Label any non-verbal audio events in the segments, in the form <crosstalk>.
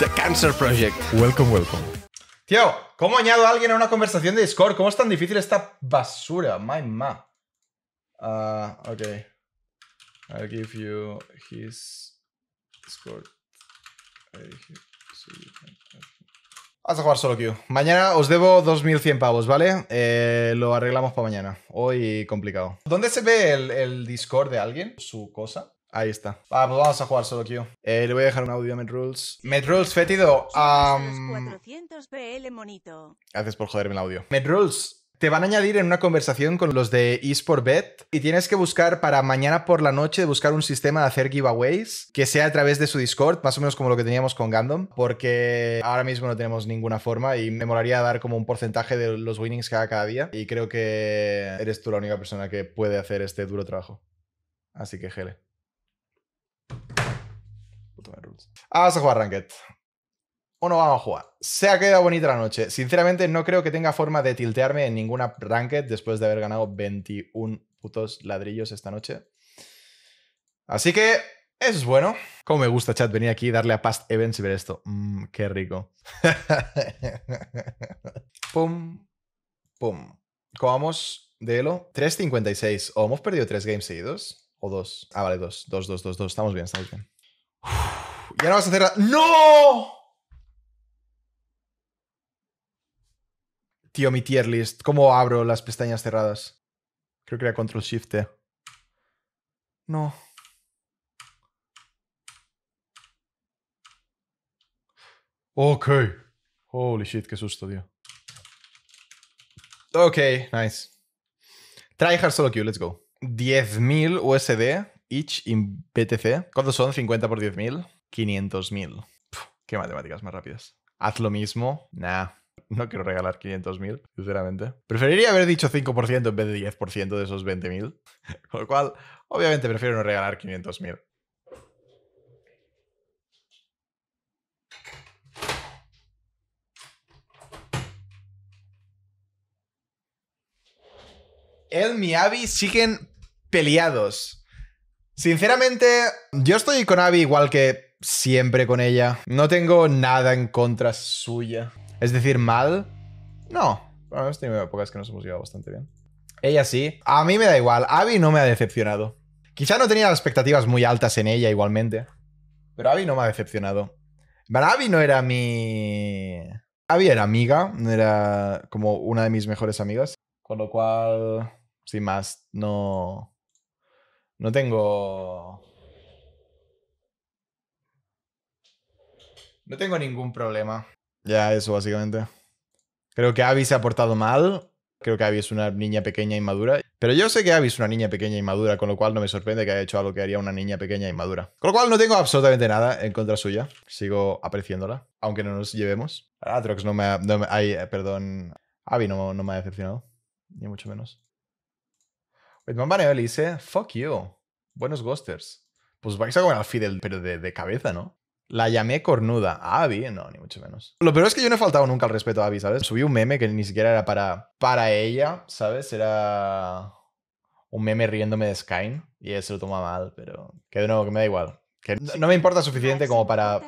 The Cancer Project. Welcome, welcome. Tío, ¿cómo añado a alguien a una conversación de Discord? ¿Cómo es tan difícil esta basura? My ma. Ah, ok. I'll give you his Discord. Vas a jugar solo Q. Mañana os debo 2.100 pavos, ¿vale? Eh, lo arreglamos para mañana. Hoy complicado. ¿Dónde se ve el, el Discord de alguien? ¿Su cosa? Ahí está. Pues vamos a jugar solo yo. Eh, le voy a dejar un audio a Medrules. Medrules fétido. Gracias por joderme el audio. rules. te van a añadir en una conversación con los de eSportBet y tienes que buscar para mañana por la noche buscar un sistema de hacer giveaways que sea a través de su Discord, más o menos como lo que teníamos con Gandom, porque ahora mismo no tenemos ninguna forma y me molaría dar como un porcentaje de los winnings que haga cada día y creo que eres tú la única persona que puede hacer este duro trabajo. Así que, Gele. Vamos a jugar Ranked. O no vamos a jugar. Se ha quedado bonita la noche. Sinceramente, no creo que tenga forma de tiltearme en ninguna Ranked después de haber ganado 21 putos ladrillos esta noche. Así que eso es bueno. Como me gusta, chat, venir aquí, darle a past events y ver esto. Mm, qué rico. <laughs> pum, pum. vamos de Elo. 3.56. ¿O hemos perdido 3 games seguidos? ¿O dos? Ah, vale, dos. 2 2 2 2 Estamos bien, estamos bien ya no vas a cerrar... ¡No! Tío, mi tier list. ¿Cómo abro las pestañas cerradas? Creo que era Control Shift. E. No. Ok. Holy shit, qué susto, tío. Ok, nice. Try hard solo queue, let's go. 10.000 USD each in BTC. ¿Cuántos son? 50 por 10.000. 500.000. Qué matemáticas más rápidas. Haz lo mismo. Nah. No quiero regalar 500.000, sinceramente. Preferiría haber dicho 5% en vez de 10% de esos 20.000. <laughs> Con lo cual, obviamente prefiero no regalar 500.000. Él mi Abby siguen peleados. Sinceramente, yo estoy con Abby igual que siempre con ella. No tengo nada en contra suya. Es decir, mal. No. Bueno, hemos tenido épocas que nos hemos llevado bastante bien. Ella sí. A mí me da igual. Abby no me ha decepcionado. Quizá no tenía las expectativas muy altas en ella igualmente. Pero Abby no me ha decepcionado. Pero Abby no era mi... Abby era amiga, era como una de mis mejores amigas. Con lo cual, sin más, no... No tengo... No tengo ningún problema. Ya, eso básicamente. Creo que Abby se ha portado mal. Creo que Abby es una niña pequeña e madura. Pero yo sé que Abby es una niña pequeña y e madura, con lo cual no me sorprende que haya hecho algo que haría una niña pequeña e madura. Con lo cual no tengo absolutamente nada en contra suya. Sigo apreciándola, aunque no nos llevemos. Atrox no me ha... Eh, perdón. Abby no me ha decepcionado. Ni mucho menos. Batman Baneo le dice, fuck you, buenos ghosters. Pues vais a comer al Fidel, pero de, cabeza, ¿no? La llamé cornuda. A Abby, no, ni mucho menos. Lo peor es que yo no he faltado nunca al respeto a Abby, ¿sabes? Subí un meme que ni siquiera era para, para ella, ¿sabes? Era un meme riéndome de Skyne y él se lo toma mal, pero que de nuevo, que me da igual. Que no me importa suficiente como para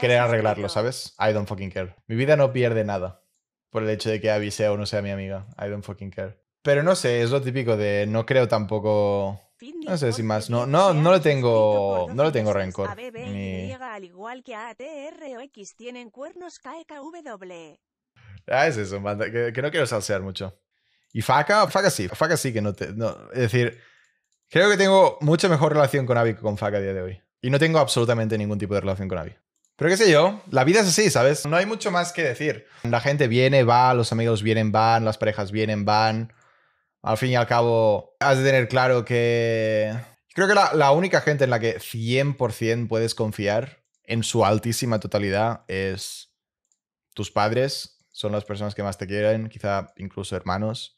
querer arreglarlo, ¿sabes? I don't fucking care. Mi vida no pierde nada por el hecho de que Abby sea o no sea mi amiga. I don't fucking care. Pero no sé, es lo típico de no creo tampoco. No sé si más, no, no, no lo tengo, no lo tengo rencor. Ni... Ah, es eso, que, que no quiero salsear mucho. Y Faka, Faka sí, Faka sí que no te, es decir, creo que tengo mucha mejor relación con Avi que con Faka a día de hoy. Y no tengo absolutamente ningún tipo de relación con Avi. Pero qué sé yo, la vida es así, ¿sabes? No hay mucho más que decir. La gente viene, va, los amigos vienen, van, las parejas vienen, van al fin y al cabo has de tener claro que... Creo que la, única gente en la que 100% puedes confiar en su altísima totalidad es tus padres, son las personas que más te quieren, quizá incluso hermanos,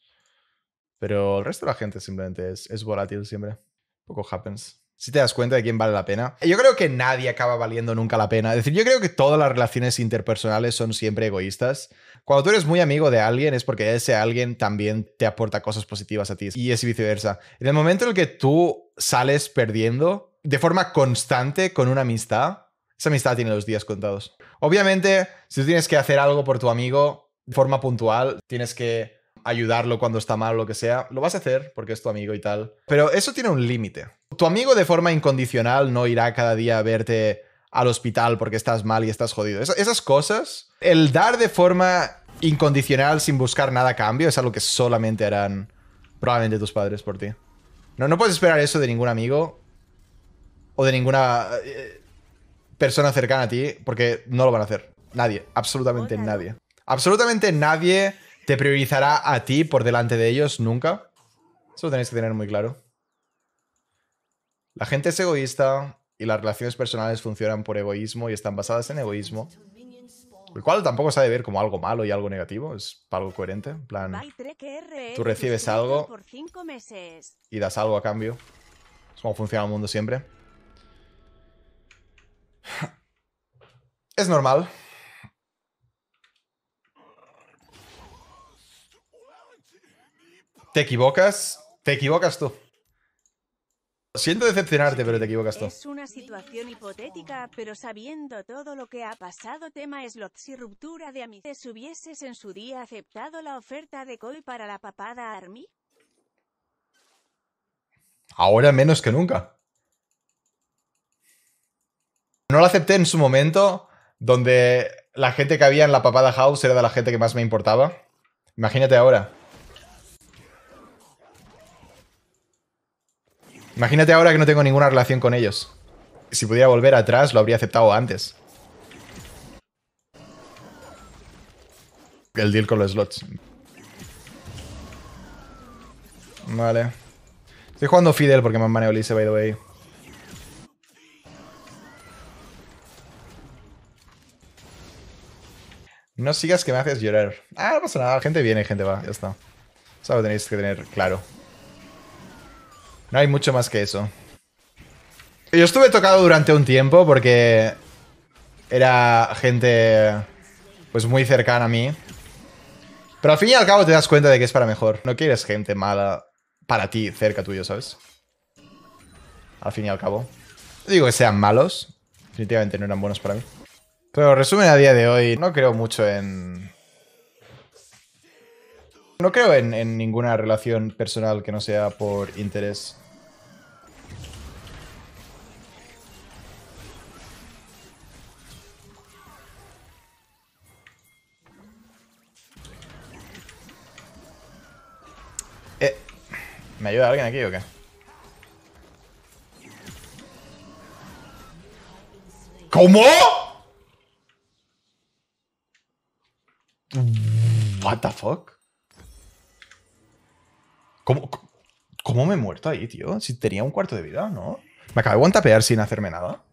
pero el resto de la gente simplemente es, es volátil siempre. Poco happens si te das cuenta de quién vale la pena. Yo creo que nadie acaba valiendo nunca la pena. Es decir, yo creo que todas las relaciones interpersonales son siempre egoístas. Cuando tú eres muy amigo de alguien es porque ese alguien también te aporta cosas positivas a ti y es viceversa. En el momento en el que tú sales perdiendo de forma constante con una amistad, esa amistad tiene los días contados. Obviamente, si tú tienes que hacer algo por tu amigo de forma puntual, tienes que ayudarlo cuando está mal o lo que sea, lo vas a hacer porque es tu amigo y tal. Pero eso tiene un límite. Tu amigo de forma incondicional no irá cada día a verte al hospital porque estás mal y estás jodido. esas cosas, el dar de forma incondicional sin buscar nada a cambio, es algo que solamente harán probablemente tus padres por ti. No, no puedes esperar eso de ningún amigo o de ninguna eh, persona cercana a ti porque no lo van a hacer. Nadie, absolutamente oh, nadie. Absolutamente nadie te priorizará a ti por delante de ellos nunca. Eso lo tenéis que tener muy claro. La gente es egoísta y las relaciones personales funcionan por egoísmo y están basadas en egoísmo. El cual tampoco se ha de ver como algo malo y algo negativo, es algo coherente. En plan, tú recibes algo y das algo a cambio. Es como funciona el mundo siempre. Es normal. Te equivocas, te equivocas tú. Siento decepcionarte, pero te equivocas tú. Es una situación hipotética, pero sabiendo todo lo que ha pasado, tema es lo si ruptura de amistades hubieses en su día aceptado la oferta de Koi para la papada Army. Ahora menos que nunca. No la acepté en su momento, donde la gente que había en la papada house era de la gente que más me importaba. Imagínate ahora. Imagínate ahora que no tengo ninguna relación con ellos. Si pudiera volver atrás, lo habría aceptado antes. El deal con los slots. Vale. Estoy jugando Fidel porque me han baneado Lise, by the way. No sigas que me haces llorar. Ah, no pasa nada. Gente viene, gente va. Ya está. Eso lo tenéis que tener claro. No hay mucho más que eso. Yo estuve tocado durante un tiempo porque era gente pues muy cercana a mí. Pero al fin y al cabo te das cuenta de que es para mejor. No quieres gente mala para ti, cerca tuyo, ¿sabes? Al fin y al cabo. No digo que sean malos. Definitivamente no eran buenos para mí. Pero resumen a día de hoy, no creo mucho en... No creo en, en ninguna relación personal que no sea por interés. ¿Me ayuda alguien aquí o qué? ¿Cómo? What the fuck? ¿Cómo, ¿Cómo me he muerto ahí, tío? Si tenía un cuarto de vida, ¿no? Me acabo de guantapear sin hacerme nada.